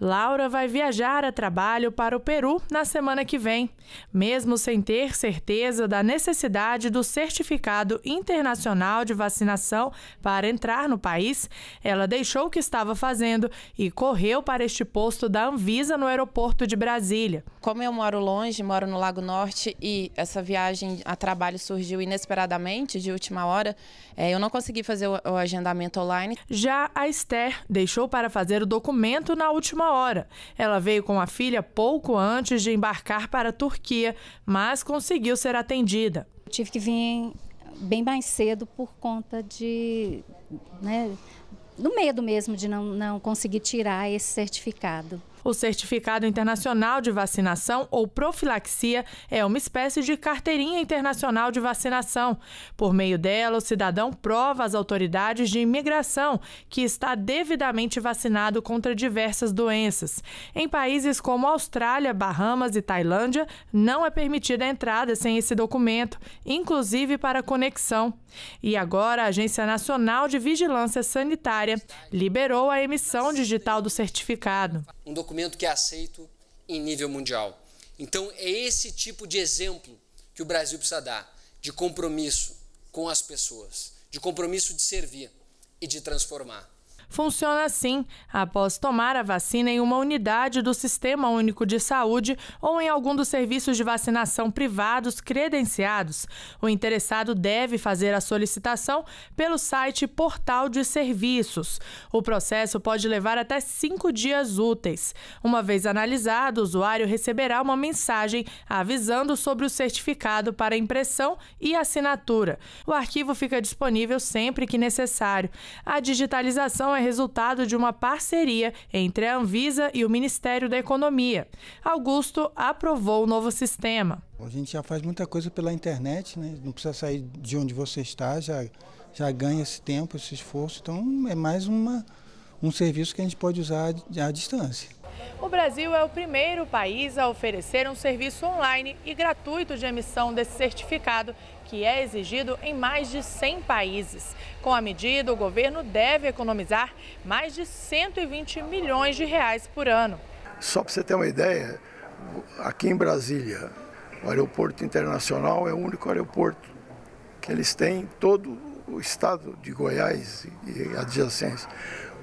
Laura vai viajar a trabalho para o Peru na semana que vem, mesmo sem ter certeza da necessidade do certificado internacional de vacinação para entrar no país. Ela deixou o que estava fazendo e correu para este posto da Anvisa no aeroporto de Brasília. Como eu moro longe, moro no Lago Norte e essa viagem a trabalho surgiu inesperadamente, de última hora, é, eu não consegui fazer o agendamento online. Já a Esther deixou para fazer o documento na última uma hora. Ela veio com a filha pouco antes de embarcar para a Turquia, mas conseguiu ser atendida. Eu tive que vir bem mais cedo por conta de. Né, do medo mesmo de não, não conseguir tirar esse certificado. O Certificado Internacional de Vacinação ou Profilaxia é uma espécie de carteirinha internacional de vacinação. Por meio dela, o cidadão prova às autoridades de imigração que está devidamente vacinado contra diversas doenças. Em países como Austrália, Bahamas e Tailândia, não é permitida a entrada sem esse documento, inclusive para conexão. E agora, a Agência Nacional de Vigilância Sanitária liberou a emissão digital do certificado. Um documento que é aceito em nível mundial. Então, é esse tipo de exemplo que o Brasil precisa dar, de compromisso com as pessoas, de compromisso de servir e de transformar funciona assim após tomar a vacina em uma unidade do Sistema Único de Saúde ou em algum dos serviços de vacinação privados credenciados. O interessado deve fazer a solicitação pelo site Portal de Serviços. O processo pode levar até cinco dias úteis. Uma vez analisado, o usuário receberá uma mensagem avisando sobre o certificado para impressão e assinatura. O arquivo fica disponível sempre que necessário. A digitalização é resultado de uma parceria entre a Anvisa e o Ministério da Economia. Augusto aprovou o novo sistema. A gente já faz muita coisa pela internet, né? não precisa sair de onde você está, já, já ganha esse tempo, esse esforço. Então é mais uma, um serviço que a gente pode usar à distância o Brasil é o primeiro país a oferecer um serviço online e gratuito de emissão desse certificado, que é exigido em mais de 100 países. Com a medida, o governo deve economizar mais de 120 milhões de reais por ano. Só para você ter uma ideia, aqui em Brasília, o aeroporto internacional é o único aeroporto que eles têm todo o estado de Goiás e adjacência.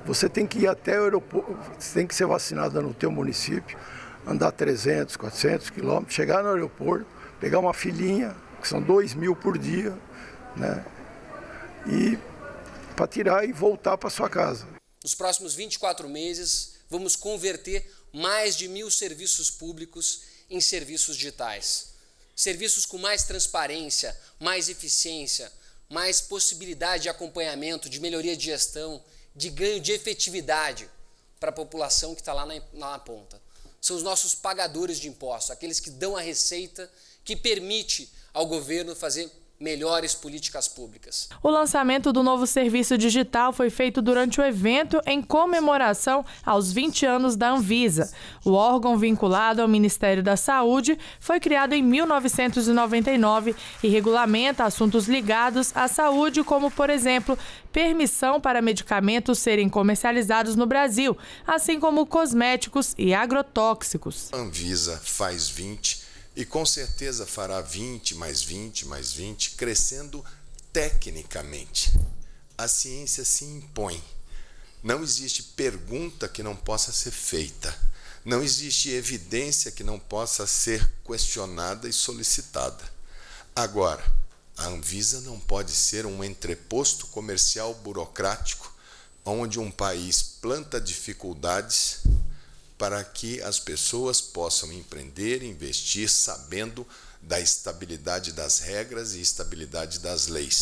Você tem que ir até o aeroporto, você tem que ser vacinada no teu município, andar 300, 400 quilômetros, chegar no aeroporto, pegar uma filhinha, que são 2 mil por dia, né? E para tirar e voltar para sua casa. Nos próximos 24 meses, vamos converter mais de mil serviços públicos em serviços digitais. Serviços com mais transparência, mais eficiência, mais possibilidade de acompanhamento, de melhoria de gestão de ganho de efetividade para a população que está lá na, na ponta. São os nossos pagadores de impostos, aqueles que dão a receita que permite ao governo fazer melhores políticas públicas. O lançamento do novo serviço digital foi feito durante o evento em comemoração aos 20 anos da Anvisa. O órgão vinculado ao Ministério da Saúde foi criado em 1999 e regulamenta assuntos ligados à saúde, como, por exemplo, permissão para medicamentos serem comercializados no Brasil, assim como cosméticos e agrotóxicos. A Anvisa faz 20 e com certeza fará 20, mais 20, mais 20, crescendo tecnicamente. A ciência se impõe. Não existe pergunta que não possa ser feita. Não existe evidência que não possa ser questionada e solicitada. Agora, a Anvisa não pode ser um entreposto comercial burocrático onde um país planta dificuldades para que as pessoas possam empreender, investir, sabendo da estabilidade das regras e estabilidade das leis.